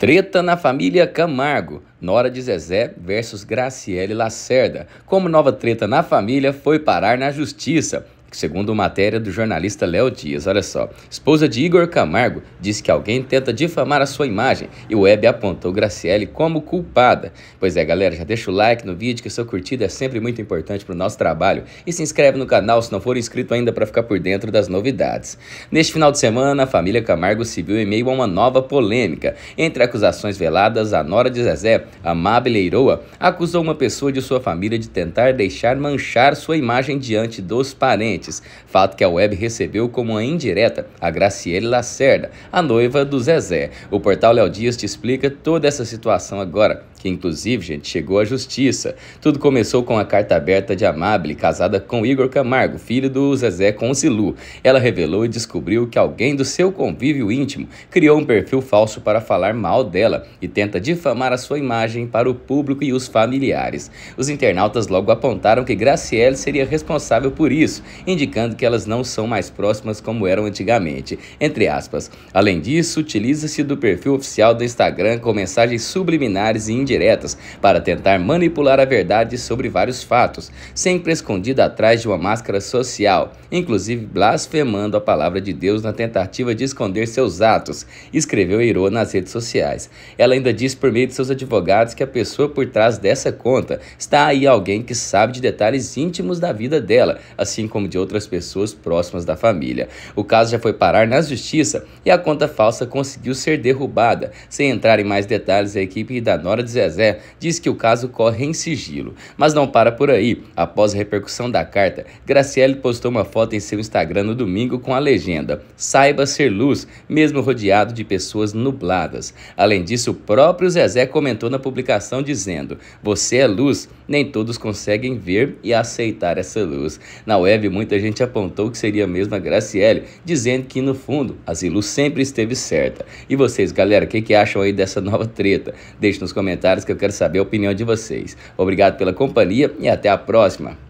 Treta na família Camargo, Nora de Zezé versus Graciele Lacerda. Como nova treta na família foi parar na justiça segundo matéria do jornalista Léo Dias. Olha só. Esposa de Igor Camargo diz que alguém tenta difamar a sua imagem e o Web apontou Graciele como culpada. Pois é, galera, já deixa o like no vídeo, que seu curtido é sempre muito importante para o nosso trabalho. E se inscreve no canal se não for inscrito ainda para ficar por dentro das novidades. Neste final de semana, a família Camargo se viu em meio a uma nova polêmica. Entre acusações veladas, a nora de Zezé, Amável Eiroa, acusou uma pessoa de sua família de tentar deixar manchar sua imagem diante dos parentes clientes, fato que a web recebeu como uma indireta a Graciele Lacerda, a noiva do Zezé. O portal Léo Dias te explica toda essa situação agora que inclusive, gente, chegou à justiça. Tudo começou com a carta aberta de Amable, casada com Igor Camargo, filho do Zezé Concilu. Ela revelou e descobriu que alguém do seu convívio íntimo criou um perfil falso para falar mal dela e tenta difamar a sua imagem para o público e os familiares. Os internautas logo apontaram que Graciele seria responsável por isso, indicando que elas não são mais próximas como eram antigamente. Entre aspas. Além disso, utiliza-se do perfil oficial do Instagram com mensagens subliminares e indiretas para tentar manipular a verdade sobre vários fatos, sempre escondida atrás de uma máscara social, inclusive blasfemando a palavra de Deus na tentativa de esconder seus atos, escreveu Eiro nas redes sociais. Ela ainda disse por meio de seus advogados que a pessoa por trás dessa conta está aí alguém que sabe de detalhes íntimos da vida dela, assim como de outras pessoas próximas da família. O caso já foi parar na justiça e a conta falsa conseguiu ser derrubada. Sem entrar em mais detalhes, a equipe da Nora 19 Zezé diz que o caso corre em sigilo. Mas não para por aí. Após a repercussão da carta, Graciele postou uma foto em seu Instagram no domingo com a legenda: Saiba ser luz, mesmo rodeado de pessoas nubladas. Além disso, o próprio Zezé comentou na publicação dizendo: Você é luz, nem todos conseguem ver e aceitar essa luz. Na web, muita gente apontou que seria mesmo a Graciele, dizendo que no fundo a Zilu sempre esteve certa. E vocês, galera, o que, que acham aí dessa nova treta? Deixe nos comentários comentários que eu quero saber a opinião de vocês. Obrigado pela companhia e até a próxima.